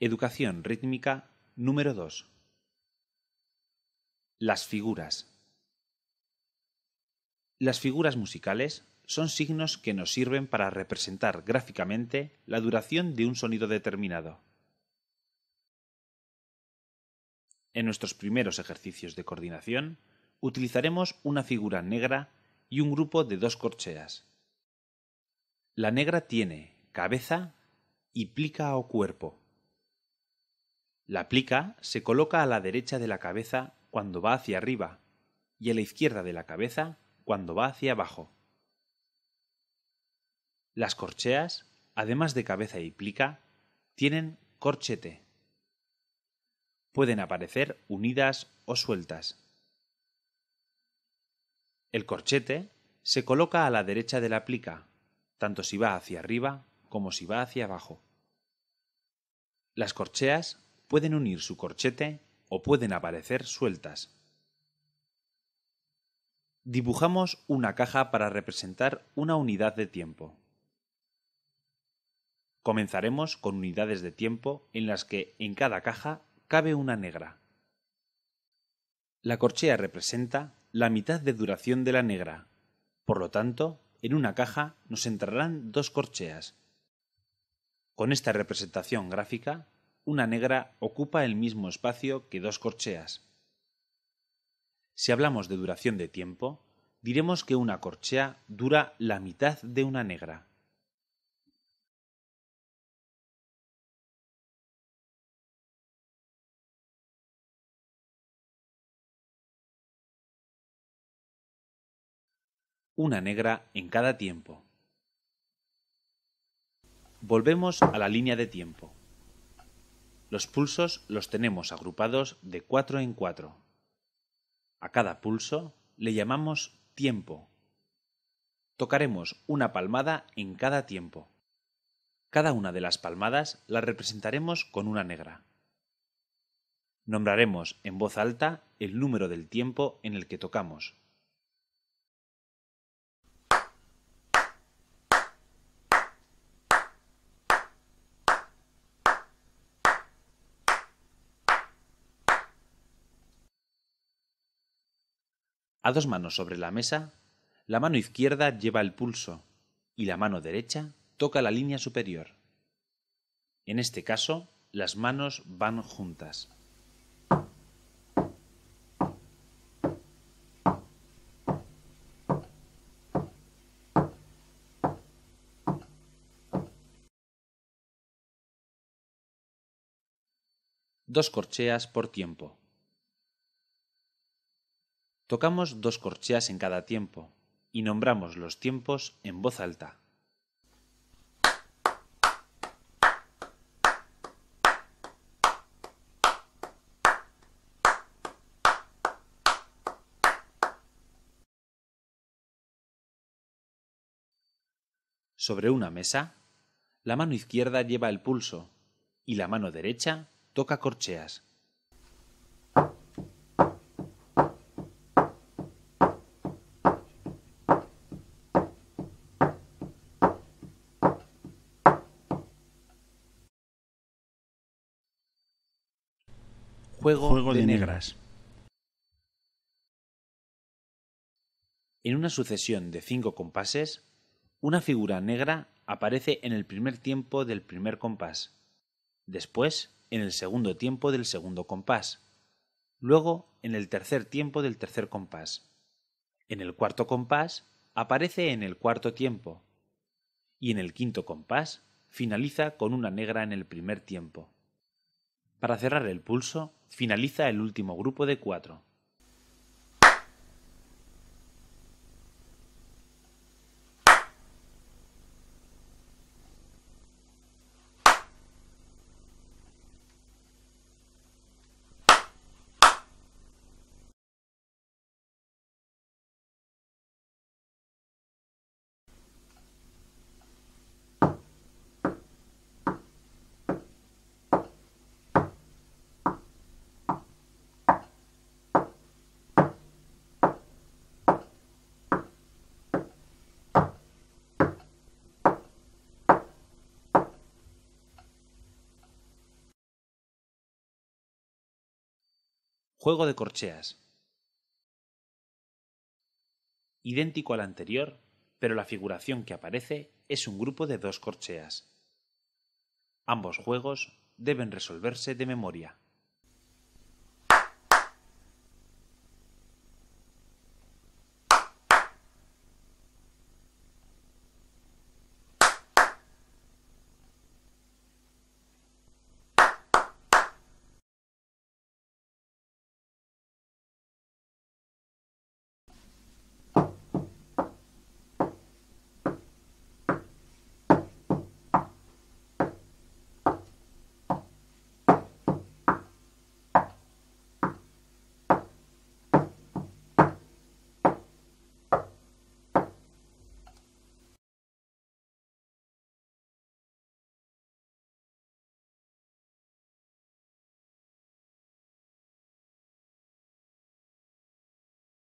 Educación rítmica número 2. Las figuras. Las figuras musicales son signos que nos sirven para representar gráficamente la duración de un sonido determinado. En nuestros primeros ejercicios de coordinación utilizaremos una figura negra y un grupo de dos corcheas. La negra tiene cabeza y plica o cuerpo. La plica se coloca a la derecha de la cabeza cuando va hacia arriba y a la izquierda de la cabeza cuando va hacia abajo. Las corcheas, además de cabeza y plica, tienen corchete. Pueden aparecer unidas o sueltas. El corchete se coloca a la derecha de la plica, tanto si va hacia arriba como si va hacia abajo. Las corcheas pueden unir su corchete o pueden aparecer sueltas. Dibujamos una caja para representar una unidad de tiempo. Comenzaremos con unidades de tiempo en las que en cada caja cabe una negra. La corchea representa la mitad de duración de la negra. Por lo tanto, en una caja nos entrarán dos corcheas. Con esta representación gráfica una negra ocupa el mismo espacio que dos corcheas. Si hablamos de duración de tiempo, diremos que una corchea dura la mitad de una negra. Una negra en cada tiempo. Volvemos a la línea de tiempo. Los pulsos los tenemos agrupados de cuatro en cuatro. A cada pulso le llamamos tiempo. Tocaremos una palmada en cada tiempo. Cada una de las palmadas la representaremos con una negra. Nombraremos en voz alta el número del tiempo en el que tocamos, A dos manos sobre la mesa, la mano izquierda lleva el pulso y la mano derecha toca la línea superior. En este caso, las manos van juntas. Dos corcheas por tiempo. Tocamos dos corcheas en cada tiempo y nombramos los tiempos en voz alta. Sobre una mesa, la mano izquierda lleva el pulso y la mano derecha toca corcheas. Juego, de, negras. En una sucesión de cinco compases, una figura negra aparece en el primer tiempo del primer compás, después en el segundo tiempo del segundo compás, luego en el tercer tiempo del tercer compás. En el cuarto compás aparece en el cuarto tiempo y en el quinto compás finaliza con una negra en el primer tiempo. Para cerrar el pulso, finaliza el último grupo de cuatro. Juego de corcheas. Idéntico al anterior, pero la figuración que aparece es un grupo de dos corcheas. Ambos juegos deben resolverse de memoria.